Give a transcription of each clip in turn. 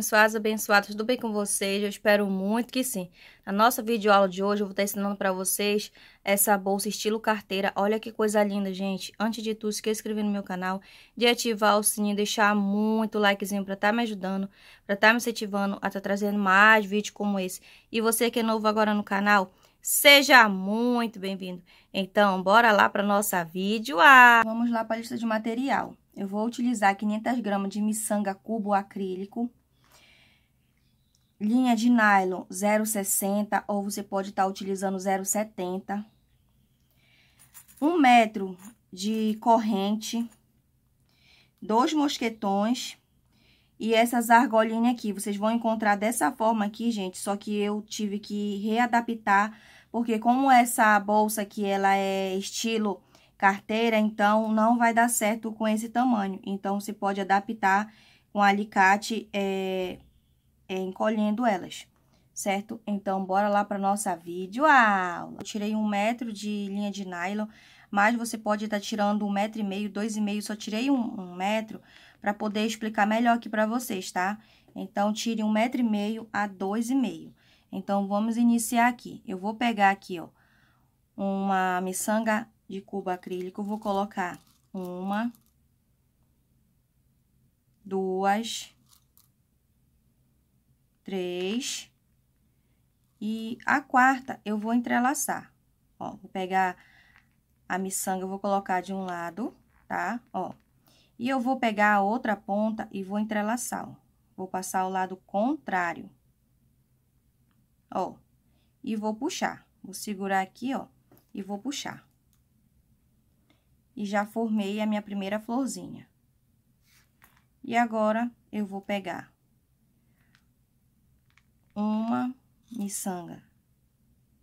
abençoados e abençoadas, tudo bem com vocês? Eu espero muito que sim. Na nossa videoaula de hoje, eu vou estar ensinando para vocês essa bolsa estilo carteira. Olha que coisa linda, gente. Antes de tudo, se quer inscrever no meu canal, de ativar o sininho, deixar muito likezinho para estar tá me ajudando, para estar tá me incentivando a estar tá trazendo mais vídeos como esse. E você que é novo agora no canal, Seja muito bem-vindo. Então, bora lá para nossa videoaula. Vamos lá para a lista de material. Eu vou utilizar 500 gramas de miçanga cubo acrílico, Linha de nylon 0,60 ou você pode estar tá utilizando 0,70. Um metro de corrente. Dois mosquetões. E essas argolinhas aqui, vocês vão encontrar dessa forma aqui, gente, só que eu tive que readaptar, porque como essa bolsa aqui, ela é estilo carteira, então não vai dar certo com esse tamanho. Então, você pode adaptar com alicate é, é, encolhendo elas, certo? Então, bora lá para nossa vídeo Eu tirei um metro de linha de nylon, mas você pode estar tá tirando um metro e meio, dois e meio, só tirei um, um metro para poder explicar melhor aqui para vocês, tá? Então, tire um metro e meio a dois e meio. Então, vamos iniciar aqui. Eu vou pegar aqui, ó, uma miçanga de cubo acrílico, vou colocar uma, duas, três. E a quarta eu vou entrelaçar. Ó, vou pegar a miçanga, eu vou colocar de um lado, tá? Ó. E eu vou pegar a outra ponta e vou entrelaçar, ó. Vou passar o lado contrário. Ó. E vou puxar. Vou segurar aqui, ó, e vou puxar. E já formei a minha primeira florzinha. E agora, eu vou pegar uma miçanga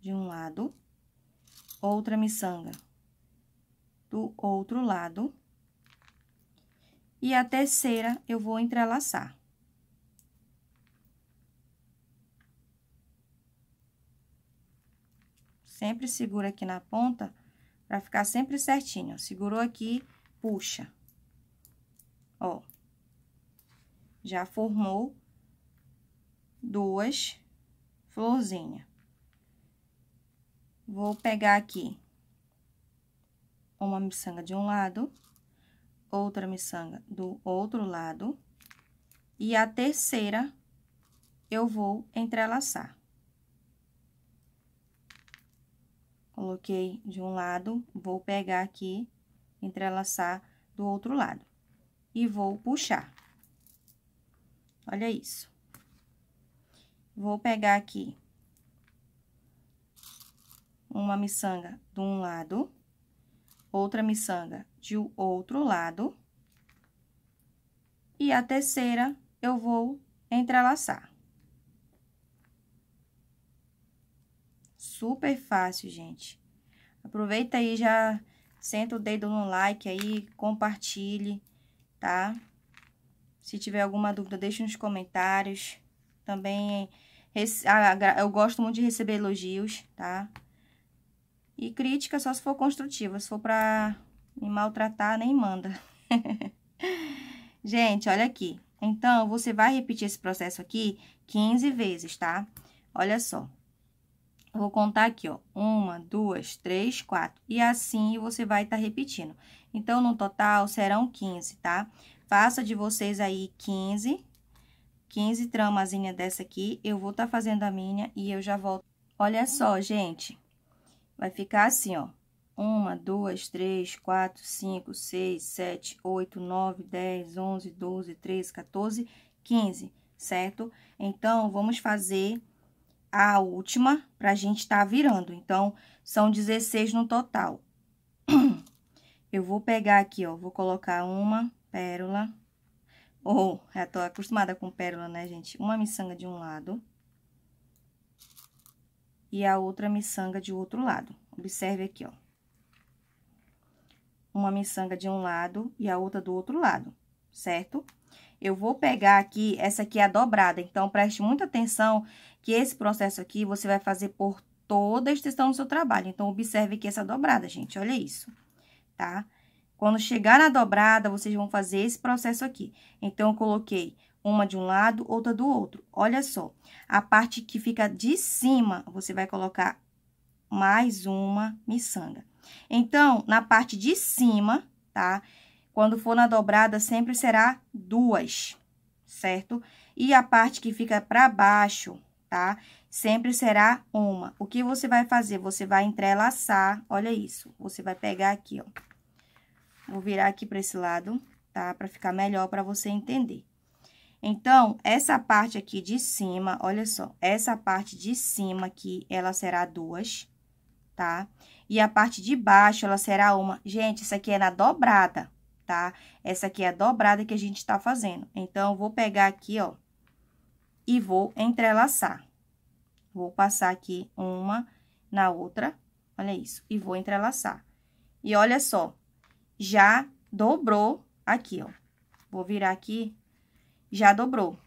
de um lado, outra miçanga do outro lado. E a terceira eu vou entrelaçar. Sempre segura aqui na ponta, pra ficar sempre certinho. Segurou aqui, puxa. Ó. Já formou duas florzinhas. Vou pegar aqui uma miçanga de um lado, outra miçanga do outro lado, e a terceira eu vou entrelaçar. Coloquei de um lado, vou pegar aqui, entrelaçar do outro lado, e vou puxar. Olha isso. Vou pegar aqui uma miçanga de um lado, outra miçanga de outro lado, e a terceira eu vou entrelaçar. Super fácil, gente. Aproveita aí, já senta o dedo no like aí, compartilhe, tá? Se tiver alguma dúvida, deixe nos comentários. Também eu gosto muito de receber elogios, tá? E crítica só se for construtiva, se for pra me maltratar, nem manda. Gente, olha aqui. Então, você vai repetir esse processo aqui 15 vezes, tá? Olha só. vou contar aqui, ó. Uma, duas, três, quatro. E assim você vai estar tá repetindo. Então, no total, serão 15, tá? Faça de vocês aí 15 15 tramazinha dessa aqui, eu vou tá fazendo a minha e eu já volto. Olha só, gente, vai ficar assim, ó. Uma, duas, três, quatro, cinco, seis, sete, oito, nove, dez, onze, doze, treze, 14, 15, certo? Então, vamos fazer a última pra gente tá virando. Então, são 16 no total. Eu vou pegar aqui, ó, vou colocar uma pérola, ou, já tô acostumada com pérola, né, gente? Uma miçanga de um lado. E a outra miçanga de outro lado. Observe aqui, ó. Uma miçanga de um lado e a outra do outro lado, certo? Eu vou pegar aqui, essa aqui é a dobrada, então preste muita atenção que esse processo aqui você vai fazer por toda a extensão do seu trabalho. Então, observe aqui essa dobrada, gente, olha isso, tá? Tá? Quando chegar na dobrada, vocês vão fazer esse processo aqui. Então, eu coloquei uma de um lado, outra do outro. Olha só, a parte que fica de cima, você vai colocar mais uma miçanga. Então, na parte de cima, tá? Quando for na dobrada, sempre será duas, certo? E a parte que fica para baixo, tá? Sempre será uma. O que você vai fazer? Você vai entrelaçar, olha isso. Você vai pegar aqui, ó Vou virar aqui para esse lado, tá? Para ficar melhor para você entender. Então, essa parte aqui de cima, olha só, essa parte de cima aqui, ela será duas, tá? E a parte de baixo, ela será uma. Gente, isso aqui é na dobrada, tá? Essa aqui é a dobrada que a gente tá fazendo. Então, vou pegar aqui, ó, e vou entrelaçar. Vou passar aqui uma na outra, olha isso, e vou entrelaçar. E olha só, já dobrou aqui, ó. Vou virar aqui, já dobrou.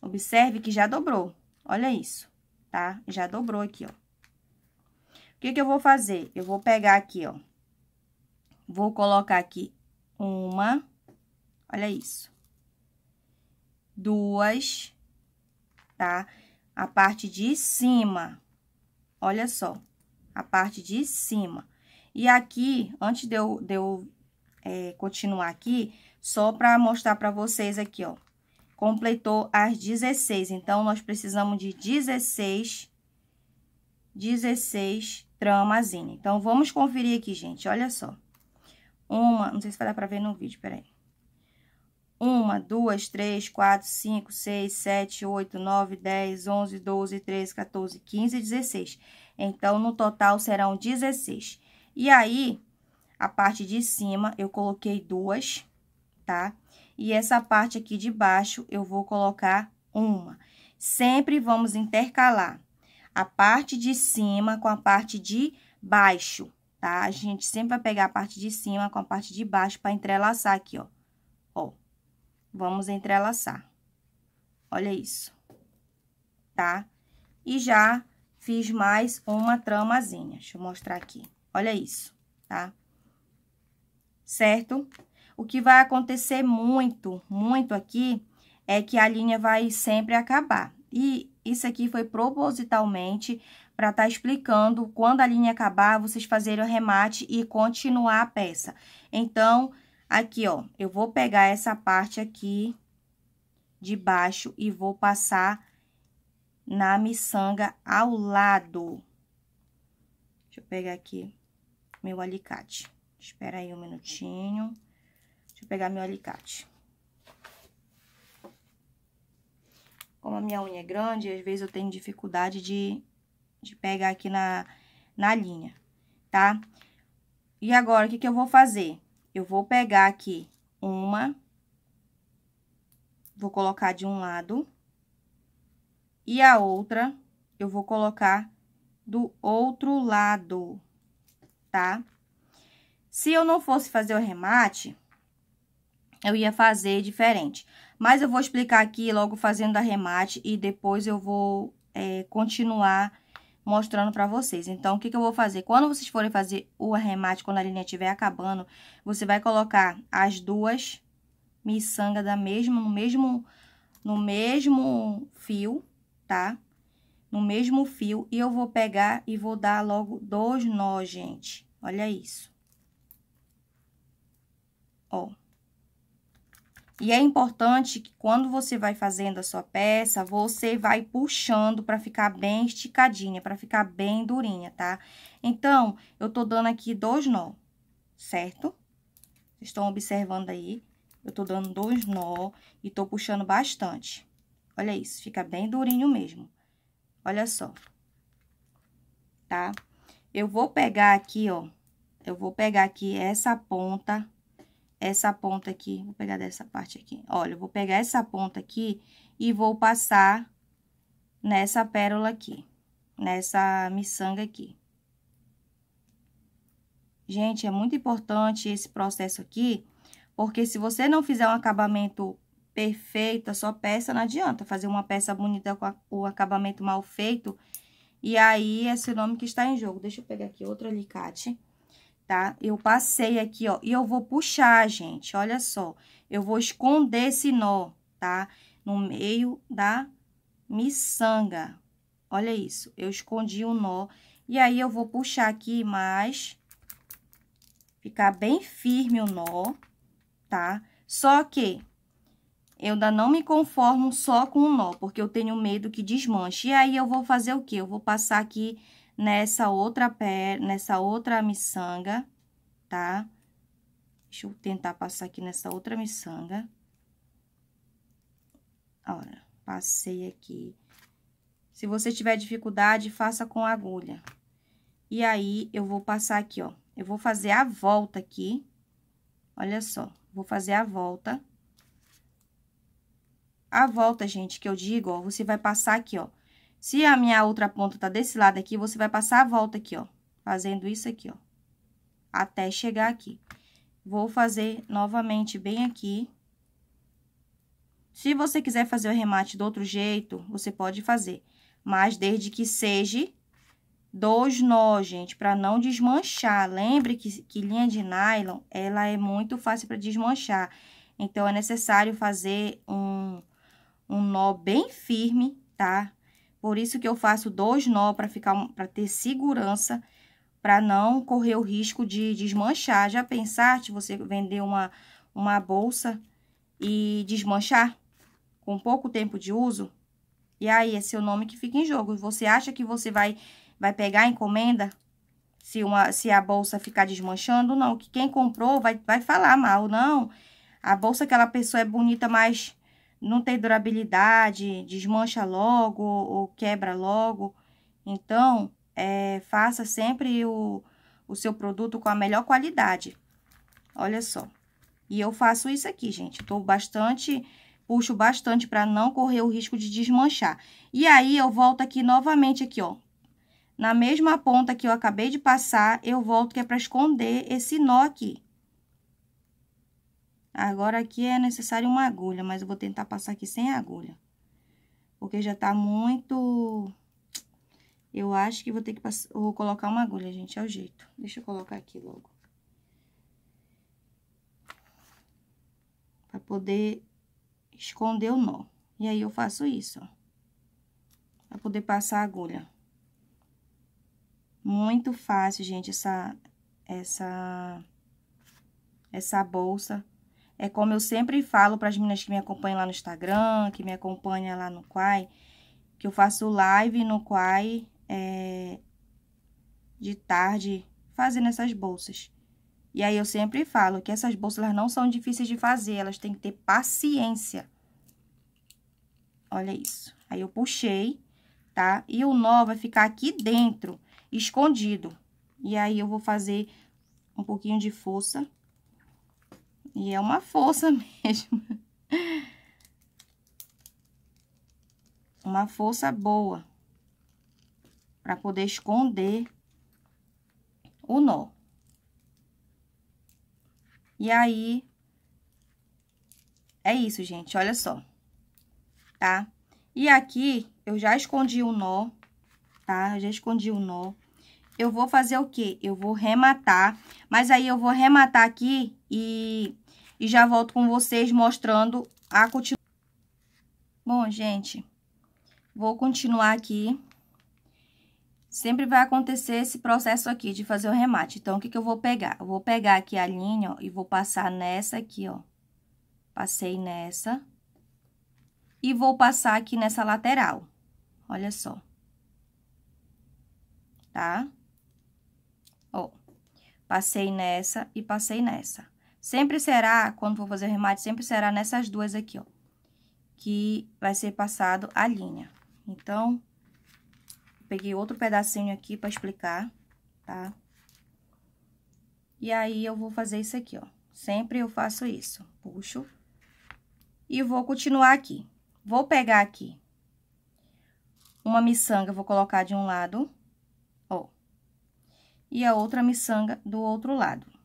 Observe que já dobrou, olha isso, tá? Já dobrou aqui, ó. O que que eu vou fazer? Eu vou pegar aqui, ó. Vou colocar aqui uma, olha isso. Duas, tá? A parte de cima, olha só, a parte de cima e aqui, antes de eu, de eu é, continuar aqui, só para mostrar para vocês aqui, ó. Completou as 16, então, nós precisamos de 16, 16 tramazinha. Então, vamos conferir aqui, gente, olha só. Uma, não sei se vai dar para ver no vídeo, peraí. Uma, duas, três, quatro, cinco, seis, sete, oito, nove, dez, onze, doze, treze, quatorze, quinze, dezesseis. Então, no total, serão dezesseis. E aí, a parte de cima eu coloquei duas, tá? E essa parte aqui de baixo eu vou colocar uma. Sempre vamos intercalar a parte de cima com a parte de baixo, tá? A gente sempre vai pegar a parte de cima com a parte de baixo para entrelaçar aqui, ó. Ó, vamos entrelaçar. Olha isso, tá? E já fiz mais uma tramazinha. Deixa eu mostrar aqui. Olha isso, tá? Certo? O que vai acontecer muito, muito aqui, é que a linha vai sempre acabar. E isso aqui foi propositalmente para estar tá explicando quando a linha acabar, vocês fazerem o remate e continuar a peça. Então, aqui, ó, eu vou pegar essa parte aqui de baixo e vou passar na miçanga ao lado. Deixa eu pegar aqui meu alicate. Espera aí um minutinho. Deixa eu pegar meu alicate. Como a minha unha é grande, às vezes eu tenho dificuldade de, de pegar aqui na, na linha, tá? E agora, o que que eu vou fazer? Eu vou pegar aqui uma, vou colocar de um lado, e a outra eu vou colocar do outro lado tá? Se eu não fosse fazer o remate, eu ia fazer diferente. Mas eu vou explicar aqui logo fazendo a remate e depois eu vou é, continuar mostrando para vocês. Então, o que, que eu vou fazer? Quando vocês forem fazer o arremate, quando a linha estiver acabando, você vai colocar as duas miçangas da mesma, no mesmo, no mesmo fio, tá? No mesmo fio, e eu vou pegar e vou dar logo dois nós, gente. Olha isso. Ó. E é importante que quando você vai fazendo a sua peça, você vai puxando para ficar bem esticadinha, para ficar bem durinha, tá? Então, eu tô dando aqui dois nó, certo? Vocês estão observando aí? Eu tô dando dois nó e tô puxando bastante. Olha isso, fica bem durinho mesmo. Olha só. Tá? Eu vou pegar aqui, ó, eu vou pegar aqui essa ponta, essa ponta aqui, vou pegar dessa parte aqui. Olha, eu vou pegar essa ponta aqui e vou passar nessa pérola aqui, nessa miçanga aqui. Gente, é muito importante esse processo aqui, porque se você não fizer um acabamento perfeito, a sua peça não adianta. Fazer uma peça bonita com a, o acabamento mal feito, e aí, esse nome que está em jogo. Deixa eu pegar aqui outro alicate, tá? Eu passei aqui, ó, e eu vou puxar, gente, olha só. Eu vou esconder esse nó, tá? No meio da miçanga. Olha isso, eu escondi o um nó. E aí, eu vou puxar aqui mais, ficar bem firme o nó, tá? Só que eu ainda não me conformo só com o nó, porque eu tenho medo que desmanche. E aí, eu vou fazer o quê? Eu vou passar aqui nessa outra pé, nessa outra miçanga, tá? Deixa eu tentar passar aqui nessa outra miçanga. Olha, passei aqui. Se você tiver dificuldade, faça com agulha. E aí, eu vou passar aqui, ó. Eu vou fazer a volta aqui. Olha só, vou fazer a volta. A volta, gente, que eu digo, ó, você vai passar aqui, ó. Se a minha outra ponta tá desse lado aqui, você vai passar a volta aqui, ó. Fazendo isso aqui, ó. Até chegar aqui. Vou fazer novamente bem aqui. Se você quiser fazer o remate do outro jeito, você pode fazer. Mas desde que seja dois nós, gente, para não desmanchar. Lembre que, que linha de nylon, ela é muito fácil para desmanchar. Então, é necessário fazer um um nó bem firme, tá? Por isso que eu faço dois nó para ficar, para ter segurança, para não correr o risco de desmanchar. Já pensar se você vender uma, uma bolsa e desmanchar com pouco tempo de uso? E aí, é seu nome que fica em jogo. Você acha que você vai, vai pegar a encomenda se, uma, se a bolsa ficar desmanchando? Não, que quem comprou vai, vai falar mal, não. A bolsa, aquela pessoa é bonita, mas não tem durabilidade, desmancha logo ou quebra logo. Então, é, faça sempre o, o seu produto com a melhor qualidade. Olha só. E eu faço isso aqui, gente. Tô bastante, puxo bastante para não correr o risco de desmanchar. E aí, eu volto aqui novamente aqui, ó. Na mesma ponta que eu acabei de passar, eu volto que é para esconder esse nó aqui. Agora, aqui é necessário uma agulha, mas eu vou tentar passar aqui sem agulha. Porque já tá muito... Eu acho que vou ter que Vou colocar uma agulha, gente, é o jeito. Deixa eu colocar aqui logo. Pra poder esconder o nó. E aí, eu faço isso, ó. Pra poder passar a agulha. Muito fácil, gente, essa... Essa... Essa bolsa é como eu sempre falo para as meninas que me acompanham lá no Instagram, que me acompanham lá no Quai, que eu faço live no Quai é, de tarde fazendo essas bolsas. E aí eu sempre falo que essas bolsas elas não são difíceis de fazer, elas têm que ter paciência. Olha isso. Aí eu puxei, tá? E o nó vai ficar aqui dentro, escondido. E aí eu vou fazer um pouquinho de força e é uma força mesmo. uma força boa para poder esconder o nó. E aí, é isso, gente, olha só, tá? E aqui, eu já escondi o nó, tá? Eu já escondi o nó. Eu vou fazer o quê? Eu vou rematar, mas aí eu vou rematar aqui e e já volto com vocês mostrando a continuação. Bom, gente, vou continuar aqui. Sempre vai acontecer esse processo aqui de fazer o remate. Então, o que que eu vou pegar? Eu vou pegar aqui a linha, ó, e vou passar nessa aqui, ó. Passei nessa. E vou passar aqui nessa lateral. Olha só. Tá? Ó. Passei nessa e passei nessa. Sempre será, quando for fazer o remate, sempre será nessas duas aqui, ó. Que vai ser passado a linha. Então, peguei outro pedacinho aqui pra explicar, tá? E aí, eu vou fazer isso aqui, ó. Sempre eu faço isso. Puxo. E vou continuar aqui. Vou pegar aqui uma miçanga, vou colocar de um lado, ó. E a outra miçanga do outro lado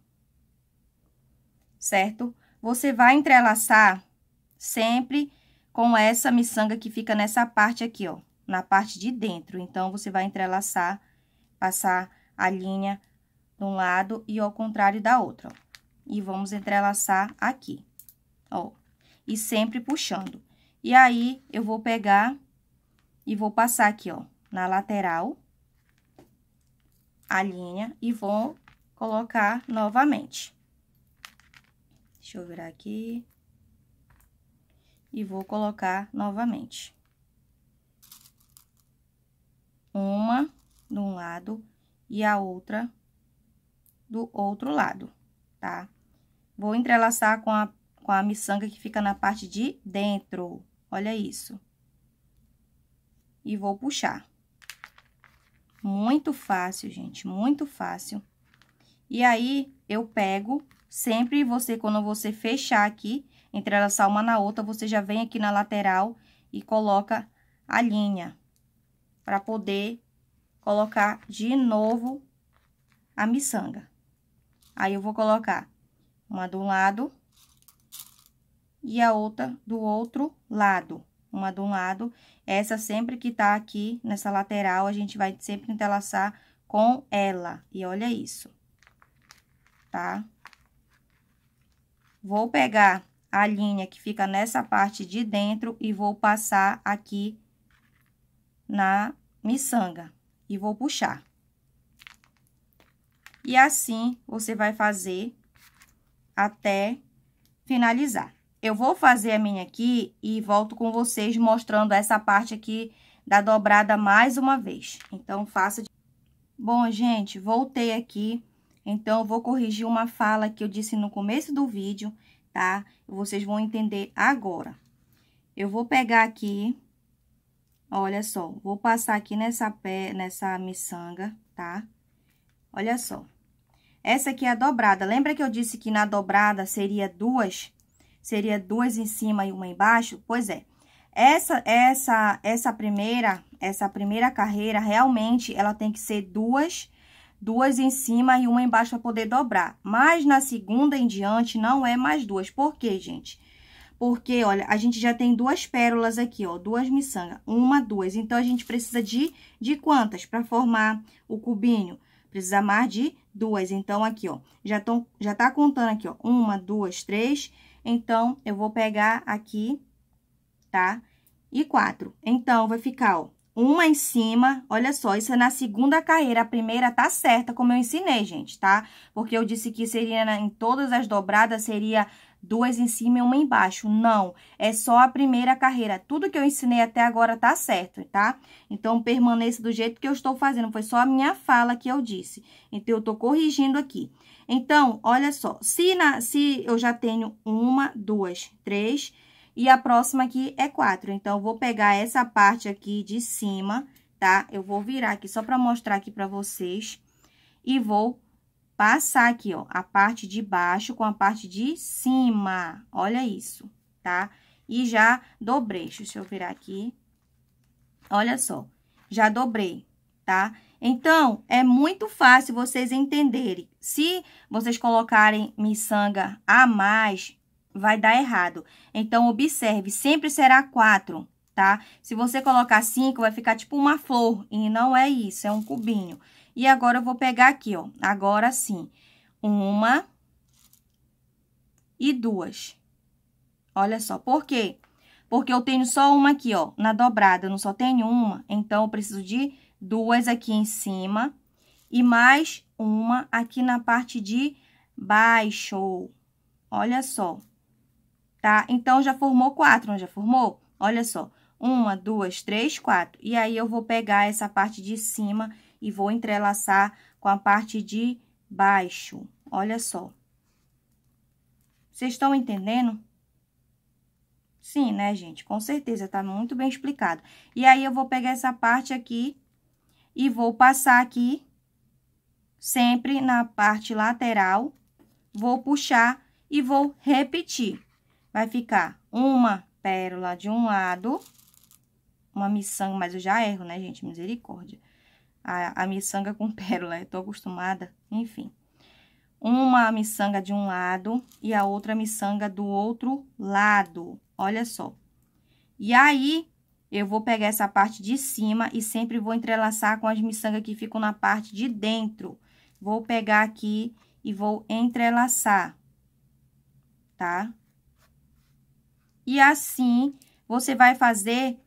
certo? Você vai entrelaçar sempre com essa miçanga que fica nessa parte aqui, ó, na parte de dentro. Então, você vai entrelaçar, passar a linha de um lado e ao contrário da outra, ó. E vamos entrelaçar aqui, ó, e sempre puxando. E aí, eu vou pegar e vou passar aqui, ó, na lateral, a linha, e vou colocar novamente. Deixa eu virar aqui. E vou colocar novamente. Uma de um lado e a outra do outro lado, tá? Vou entrelaçar com a, com a miçanga que fica na parte de dentro. Olha isso. E vou puxar. Muito fácil, gente, muito fácil. E aí, eu pego Sempre você, quando você fechar aqui, entrelaçar uma na outra, você já vem aqui na lateral e coloca a linha. Pra poder colocar de novo a miçanga. Aí, eu vou colocar uma de um lado e a outra do outro lado. Uma de um lado. Essa sempre que tá aqui nessa lateral, a gente vai sempre entrelaçar com ela. E olha isso, tá? Vou pegar a linha que fica nessa parte de dentro e vou passar aqui na miçanga e vou puxar. E assim, você vai fazer até finalizar. Eu vou fazer a minha aqui e volto com vocês mostrando essa parte aqui da dobrada mais uma vez. Então, faça... De... Bom, gente, voltei aqui então, eu vou corrigir uma fala que eu disse no começo do vídeo, tá? Vocês vão entender agora. Eu vou pegar aqui, olha só, vou passar aqui nessa, pé, nessa miçanga, tá? Olha só. Essa aqui é a dobrada. Lembra que eu disse que na dobrada seria duas? Seria duas em cima e uma embaixo? Pois é. Essa, essa, essa primeira, essa primeira carreira, realmente, ela tem que ser duas duas em cima e uma embaixo para poder dobrar. Mas na segunda em diante não é mais duas. Por quê, gente? Porque, olha, a gente já tem duas pérolas aqui, ó, duas miçangas, uma, duas. Então, a gente precisa de, de quantas para formar o cubinho? Precisa mais de duas. Então, aqui, ó, já, tô, já tá contando aqui, ó, uma, duas, três. Então, eu vou pegar aqui, tá? E quatro. Então, vai ficar, ó, uma em cima, olha só, isso é na segunda carreira, a primeira tá certa, como eu ensinei, gente, tá? Porque eu disse que seria em todas as dobradas, seria duas em cima e uma embaixo. Não, é só a primeira carreira. Tudo que eu ensinei até agora tá certo, tá? Então, permaneça do jeito que eu estou fazendo, foi só a minha fala que eu disse. Então, eu tô corrigindo aqui. Então, olha só, se, na, se eu já tenho uma, duas, três, e a próxima aqui é quatro. Então, eu vou pegar essa parte aqui de cima, tá? Eu vou virar aqui só pra mostrar aqui pra vocês. E vou passar aqui, ó, a parte de baixo com a parte de cima. Olha isso, tá? E já dobrei. Deixa eu virar aqui. Olha só, já dobrei, tá? Então, é muito fácil vocês entenderem. Se vocês colocarem miçanga a mais vai dar errado. Então, observe, sempre será 4, tá? Se você colocar 5, vai ficar tipo uma flor, e não é isso, é um cubinho. E agora, eu vou pegar aqui, ó, agora sim, uma e duas. Olha só, por quê? Porque eu tenho só uma aqui, ó, na dobrada, eu não só tenho uma, então, eu preciso de duas aqui em cima e mais uma aqui na parte de baixo. Olha só, tá? Então, já formou quatro, não já formou? Olha só, uma, duas, três, quatro. E aí, eu vou pegar essa parte de cima e vou entrelaçar com a parte de baixo. Olha só. Vocês estão entendendo? Sim, né, gente? Com certeza, tá muito bem explicado. E aí, eu vou pegar essa parte aqui e vou passar aqui, sempre na parte lateral, vou puxar e vou repetir. Vai ficar uma pérola de um lado, uma miçanga, mas eu já erro, né, gente? Misericórdia. A, a miçanga com pérola, eu tô acostumada, enfim. Uma miçanga de um lado e a outra miçanga do outro lado, olha só. E aí, eu vou pegar essa parte de cima e sempre vou entrelaçar com as miçangas que ficam na parte de dentro. Vou pegar aqui e vou entrelaçar, tá? E assim, você vai fazer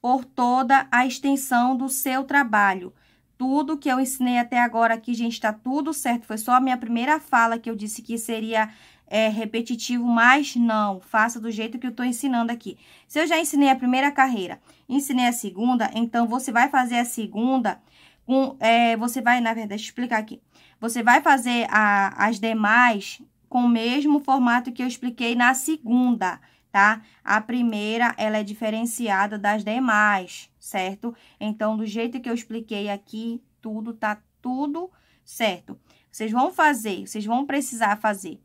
por toda a extensão do seu trabalho. Tudo que eu ensinei até agora aqui, gente, tá tudo certo. Foi só a minha primeira fala que eu disse que seria é, repetitivo, mas não. Faça do jeito que eu tô ensinando aqui. Se eu já ensinei a primeira carreira, ensinei a segunda, então você vai fazer a segunda com... É, você vai, na verdade, explicar aqui. Você vai fazer a, as demais com o mesmo formato que eu expliquei na segunda, tá? A primeira, ela é diferenciada das demais, certo? Então, do jeito que eu expliquei aqui, tudo tá tudo certo. Vocês vão fazer, vocês vão precisar fazer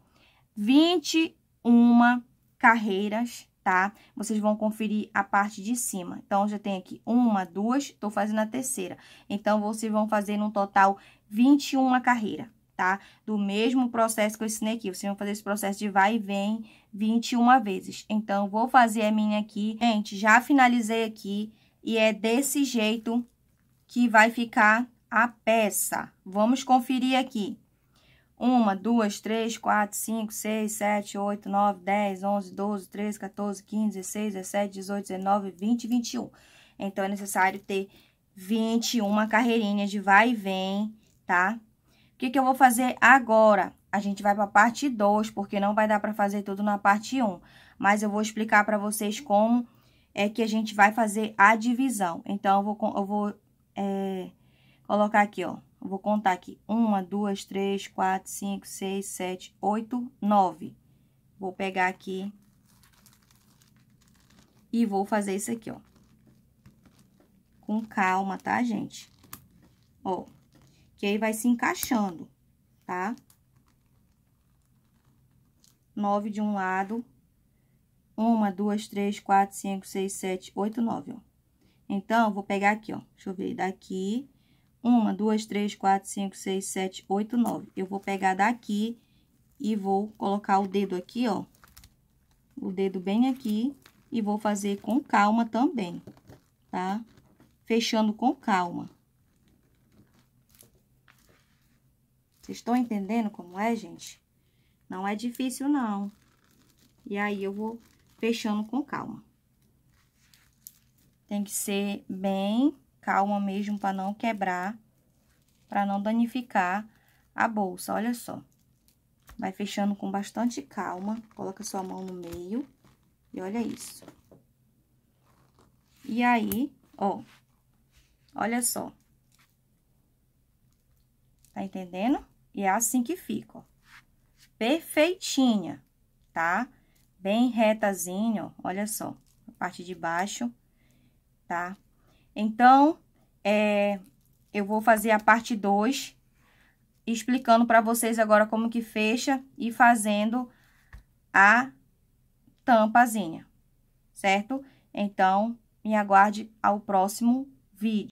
21 carreiras, tá? Vocês vão conferir a parte de cima. Então, já tem aqui uma, duas, tô fazendo a terceira. Então, vocês vão fazer no total 21 carreiras tá? Do mesmo processo que eu ensinei aqui. Vocês vão fazer esse processo de vai e vem 21 vezes. Então, vou fazer a minha aqui. Gente, já finalizei aqui e é desse jeito que vai ficar a peça. Vamos conferir aqui. Uma, duas, três, quatro, cinco, seis, sete, oito, nove, dez, onze, doze, treze, 14, quinze, dezesseis, dezessete, dezoito, dezenove, vinte, e vinte e um. Então, é necessário ter vinte e uma carreirinhas de vai e vem, tá? O que, que eu vou fazer agora? A gente vai para a parte 2, porque não vai dar para fazer tudo na parte 1. Um, mas eu vou explicar para vocês como é que a gente vai fazer a divisão. Então, eu vou, eu vou é, colocar aqui, ó. Eu vou contar aqui. Uma, duas, três, quatro, cinco, seis, sete, oito, nove. Vou pegar aqui e vou fazer isso aqui, ó. Com calma, tá, gente? Ó que aí vai se encaixando, tá? Nove de um lado, uma, duas, três, quatro, cinco, seis, sete, oito, nove, ó. Então, vou pegar aqui, ó, deixa eu ver, daqui, uma, duas, três, quatro, cinco, seis, sete, oito, nove. Eu vou pegar daqui e vou colocar o dedo aqui, ó, o dedo bem aqui e vou fazer com calma também, tá? Fechando com calma. Vocês estão entendendo como é, gente? Não é difícil, não. E aí, eu vou fechando com calma. Tem que ser bem calma mesmo para não quebrar, para não danificar a bolsa, olha só. Vai fechando com bastante calma, coloca sua mão no meio e olha isso. E aí, ó, olha só. Tá entendendo? E é assim que ó. Perfeitinha, tá? Bem retazinho, olha só, a parte de baixo, tá? Então, é, eu vou fazer a parte 2, explicando para vocês agora como que fecha e fazendo a tampazinha, certo? Então, me aguarde ao próximo vídeo.